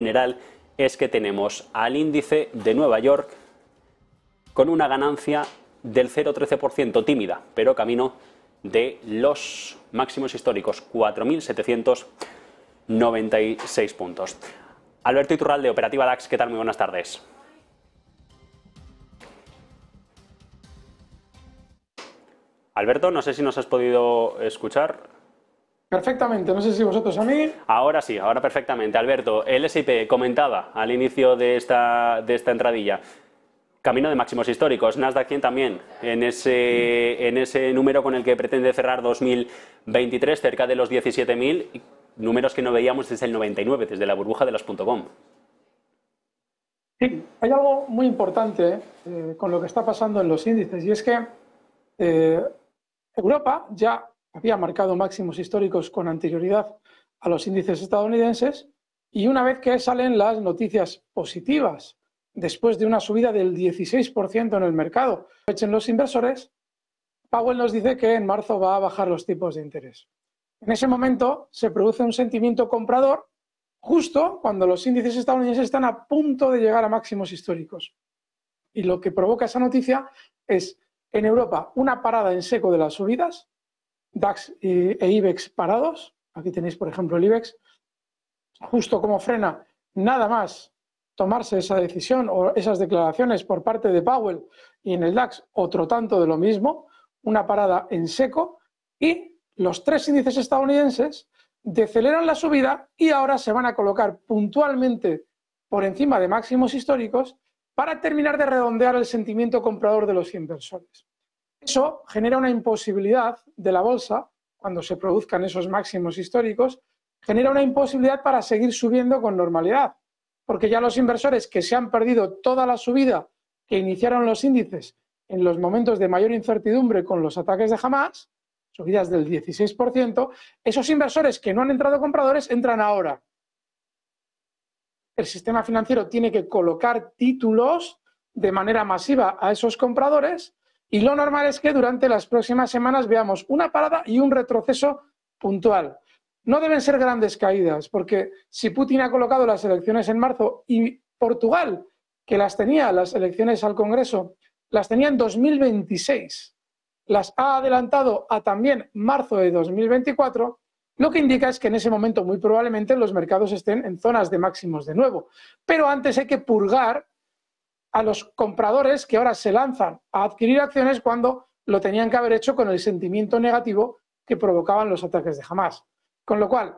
general es que tenemos al índice de Nueva York con una ganancia del 0,13% tímida, pero camino de los máximos históricos, 4.796 puntos. Alberto de Operativa DAX, ¿qué tal? Muy buenas tardes. Alberto, no sé si nos has podido escuchar. Perfectamente, no sé si vosotros a mí. Ahora sí, ahora perfectamente. Alberto, el SIP comentaba al inicio de esta, de esta entradilla. Camino de máximos históricos, Nasdaq también, en ese, en ese número con el que pretende cerrar 2023, cerca de los 17.000, números que no veíamos desde el 99, desde la burbuja de las .com. Sí, hay algo muy importante eh, con lo que está pasando en los índices y es que eh, Europa ya había marcado máximos históricos con anterioridad a los índices estadounidenses y una vez que salen las noticias positivas, después de una subida del 16% en el mercado, echen los inversores, Powell nos dice que en marzo va a bajar los tipos de interés. En ese momento se produce un sentimiento comprador justo cuando los índices estadounidenses están a punto de llegar a máximos históricos. Y lo que provoca esa noticia es en Europa una parada en seco de las subidas, DAX e IBEX parados. Aquí tenéis, por ejemplo, el IBEX. Justo como frena, nada más tomarse esa decisión o esas declaraciones por parte de Powell y en el DAX otro tanto de lo mismo, una parada en seco y los tres índices estadounidenses deceleran la subida y ahora se van a colocar puntualmente por encima de máximos históricos para terminar de redondear el sentimiento comprador de los inversores. Eso genera una imposibilidad de la bolsa, cuando se produzcan esos máximos históricos, genera una imposibilidad para seguir subiendo con normalidad, porque ya los inversores que se han perdido toda la subida que iniciaron los índices en los momentos de mayor incertidumbre con los ataques de Hamas, subidas del 16%, esos inversores que no han entrado compradores entran ahora. El sistema financiero tiene que colocar títulos de manera masiva a esos compradores y lo normal es que durante las próximas semanas veamos una parada y un retroceso puntual. No deben ser grandes caídas, porque si Putin ha colocado las elecciones en marzo y Portugal, que las tenía, las elecciones al Congreso, las tenía en 2026, las ha adelantado a también marzo de 2024, lo que indica es que en ese momento muy probablemente los mercados estén en zonas de máximos de nuevo. Pero antes hay que purgar a los compradores que ahora se lanzan a adquirir acciones cuando lo tenían que haber hecho con el sentimiento negativo que provocaban los ataques de Hamas. Con lo cual,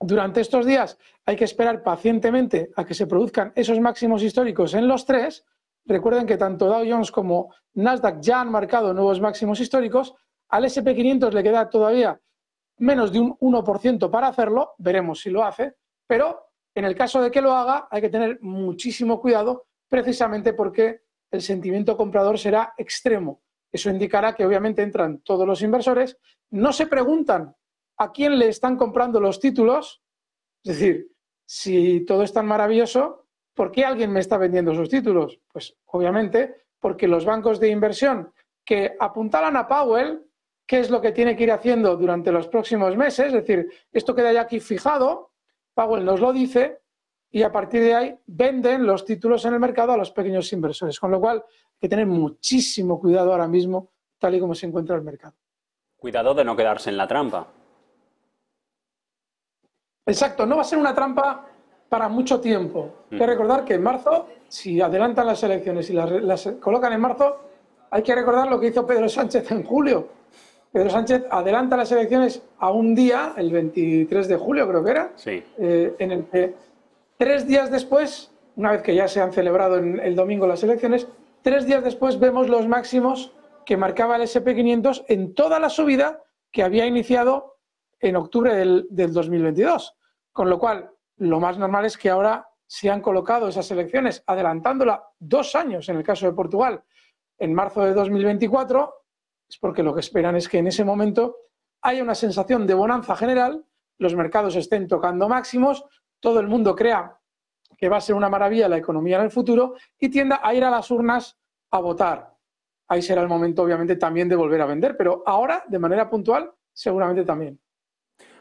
durante estos días hay que esperar pacientemente a que se produzcan esos máximos históricos en los tres. Recuerden que tanto Dow Jones como Nasdaq ya han marcado nuevos máximos históricos. Al SP500 le queda todavía menos de un 1% para hacerlo. Veremos si lo hace. Pero en el caso de que lo haga, hay que tener muchísimo cuidado precisamente porque el sentimiento comprador será extremo. Eso indicará que obviamente entran todos los inversores, no se preguntan a quién le están comprando los títulos, es decir, si todo es tan maravilloso, ¿por qué alguien me está vendiendo sus títulos? Pues obviamente porque los bancos de inversión que apuntalan a Powell qué es lo que tiene que ir haciendo durante los próximos meses, es decir, esto queda ya aquí fijado, Powell nos lo dice, y a partir de ahí venden los títulos en el mercado a los pequeños inversores, con lo cual hay que tener muchísimo cuidado ahora mismo tal y como se encuentra el mercado. Cuidado de no quedarse en la trampa. Exacto, no va a ser una trampa para mucho tiempo. Hay que recordar que en marzo, si adelantan las elecciones y las, colocan en marzo, hay que recordar lo que hizo Pedro Sánchez en julio. Pedro Sánchez adelanta las elecciones a un día, el 23 de julio creo que era, sí. Eh, en el que Tres días después, una vez que ya se han celebrado el, el domingo las elecciones, tres días después vemos los máximos que marcaba el SP500 en toda la subida que había iniciado en octubre del, del 2022. Con lo cual, lo más normal es que ahora se han colocado esas elecciones, adelantándola dos años en el caso de Portugal, en marzo de 2024, es porque lo que esperan es que en ese momento haya una sensación de bonanza general, los mercados estén tocando máximos, todo el mundo crea que va a ser una maravilla la economía en el futuro y tienda a ir a las urnas a votar. Ahí será el momento, obviamente, también de volver a vender, pero ahora, de manera puntual, seguramente también.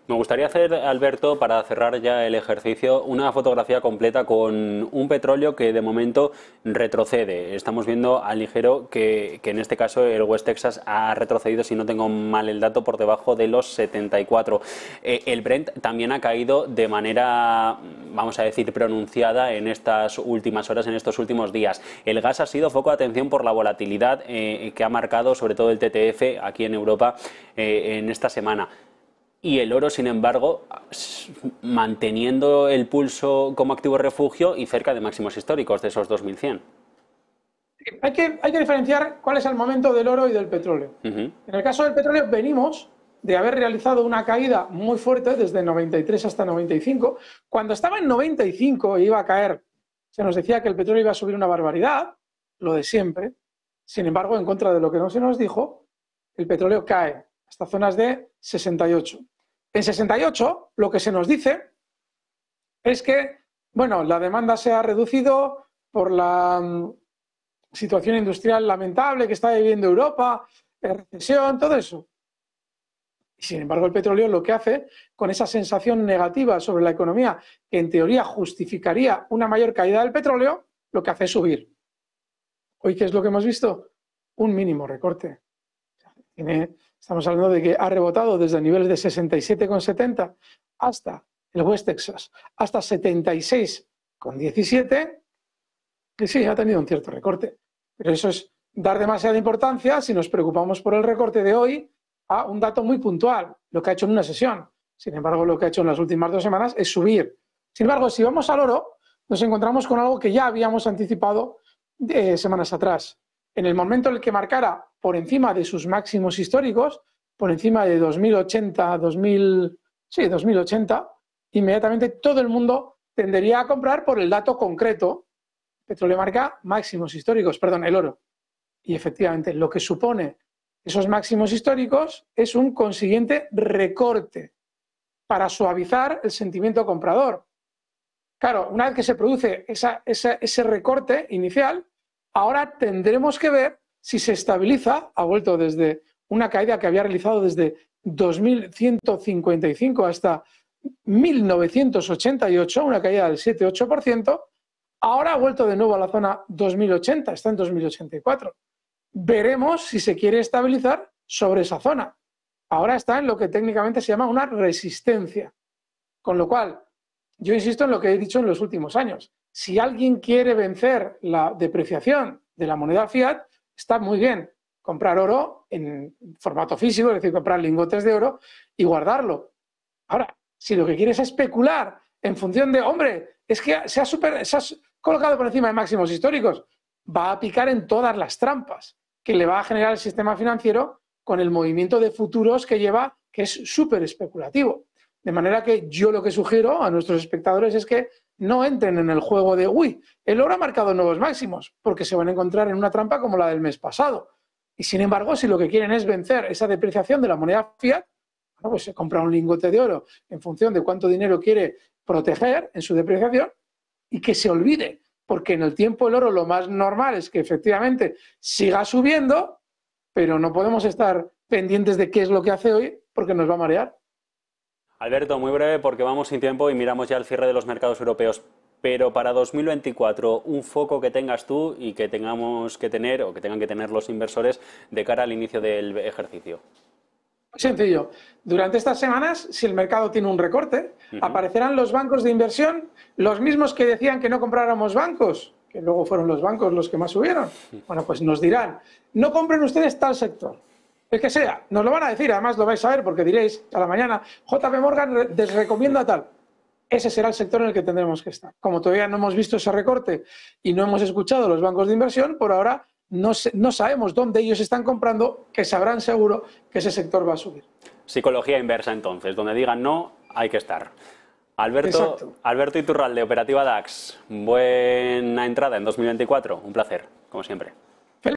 Me gustaría hacer, Alberto, para cerrar ya el ejercicio, una fotografía completa con un petróleo que de momento retrocede. Estamos viendo al ligero que, en este caso el West Texas ha retrocedido, si no tengo mal el dato, por debajo de los 74. Eh, el Brent también ha caído de manera, vamos a decir, pronunciada en estas últimas horas, en estos últimos días. El gas ha sido foco de atención por la volatilidad eh, que ha marcado sobre todo el TTF aquí en Europa eh, en esta semana y el oro, sin embargo, manteniendo el pulso como activo refugio y cerca de máximos históricos de esos 2100. Hay que, hay que diferenciar cuál es el momento del oro y del petróleo. En el caso del petróleo, venimos de haber realizado una caída muy fuerte desde 93 hasta 95. Cuando estaba en 95 e iba a caer, se nos decía que el petróleo iba a subir una barbaridad, lo de siempre. Sin embargo, en contra de lo que no se nos dijo, el petróleo cae hasta zonas de 68. En 68 lo que se nos dice es que, bueno, la demanda se ha reducido por la mm, situación industrial lamentable que está viviendo Europa, recesión, todo eso. sin embargo, el petróleo lo que hace con esa sensación negativa sobre la economía, que en teoría justificaría una mayor caída del petróleo, lo que hace es subir. Hoy, ¿qué es lo que hemos visto? Un mínimo recorte. Eh, estamos hablando de que ha rebotado desde niveles de 67,70 hasta el West Texas, hasta 76,17. Y sí, ha tenido un cierto recorte. Pero eso es dar demasiada importancia si nos preocupamos por el recorte de hoy a un dato muy puntual, lo que ha hecho en una sesión. Sin embargo, lo que ha hecho en las últimas dos semanas es subir. Sin embargo, si vamos al oro, nos encontramos con algo que ya habíamos anticipado de eh, semanas atrás. En el momento en el que marcara por encima de sus máximos históricos, por encima de 2080, 2000, sí, 2080, inmediatamente todo el mundo tendería a comprar por el dato concreto. Petróleo marca máximos históricos, perdón, el oro. Y efectivamente, lo que supone esos máximos históricos es un consiguiente recorte para suavizar el sentimiento comprador. Claro, una vez que se produce ese recorte inicial, ahora tendremos que ver si se estabiliza, ha vuelto desde una caída que había realizado desde 2155 hasta 1988, una caída del 7-8%, ahora ha vuelto de nuevo a la zona 2080, está en 2084. Veremos si se quiere estabilizar sobre esa zona. Ahora está en lo que técnicamente se llama una resistencia. Con lo cual, yo insisto en lo que he dicho en los últimos años. Si alguien quiere vencer la depreciación de la moneda fiat, está muy bien comprar oro en formato físico, es decir, comprar lingotes de oro y guardarlo. Ahora, si lo que quieres es especular en función de, hombre, es que se ha, se ha colocado por encima de máximos históricos, va a picar en todas las trampas que le va a generar el sistema financiero con el movimiento de futuros que lleva, que es súper especulativo. De manera que yo lo que sugiero a nuestros espectadores es que no entren en el juego de, uy, el oro ha marcado nuevos máximos, porque se van a encontrar en una trampa como la del mes pasado. Y sin embargo, si lo que quieren es vencer esa depreciación de la moneda fiat, pues se compra un lingote de oro en función de cuánto dinero quiere proteger en su depreciación y que se olvide, porque en el tiempo el oro lo más normal es que efectivamente siga subiendo, pero no podemos estar pendientes de qué es lo que hace hoy porque nos va a marear. Alberto, muy breve porque vamos sin tiempo y miramos ya el cierre de los mercados europeos. Pero para 2024, un foco que tengas tú y que tengamos que tener o que tengan que tener los inversores de cara al inicio del ejercicio. Muy sencillo. Durante estas semanas, si el mercado tiene un recorte, aparecerán los bancos de inversión, los mismos que decían que no compráramos bancos, que luego fueron los bancos los que más subieron. Bueno, pues nos dirán, no compren ustedes tal sector, el que sea, nos lo van a decir, además lo vais a ver porque diréis a la mañana, JP Morgan les recomienda tal. Ese será el sector en el que tendremos que estar. Como todavía no hemos visto ese recorte y no hemos escuchado los bancos de inversión, por ahora no, sabemos dónde ellos están comprando, que sabrán seguro que ese sector va a subir. Psicología inversa entonces, donde digan no, hay que estar. Alberto, Alberto Iturralde, Operativa DAX, buena entrada en 2024, un placer, como siempre.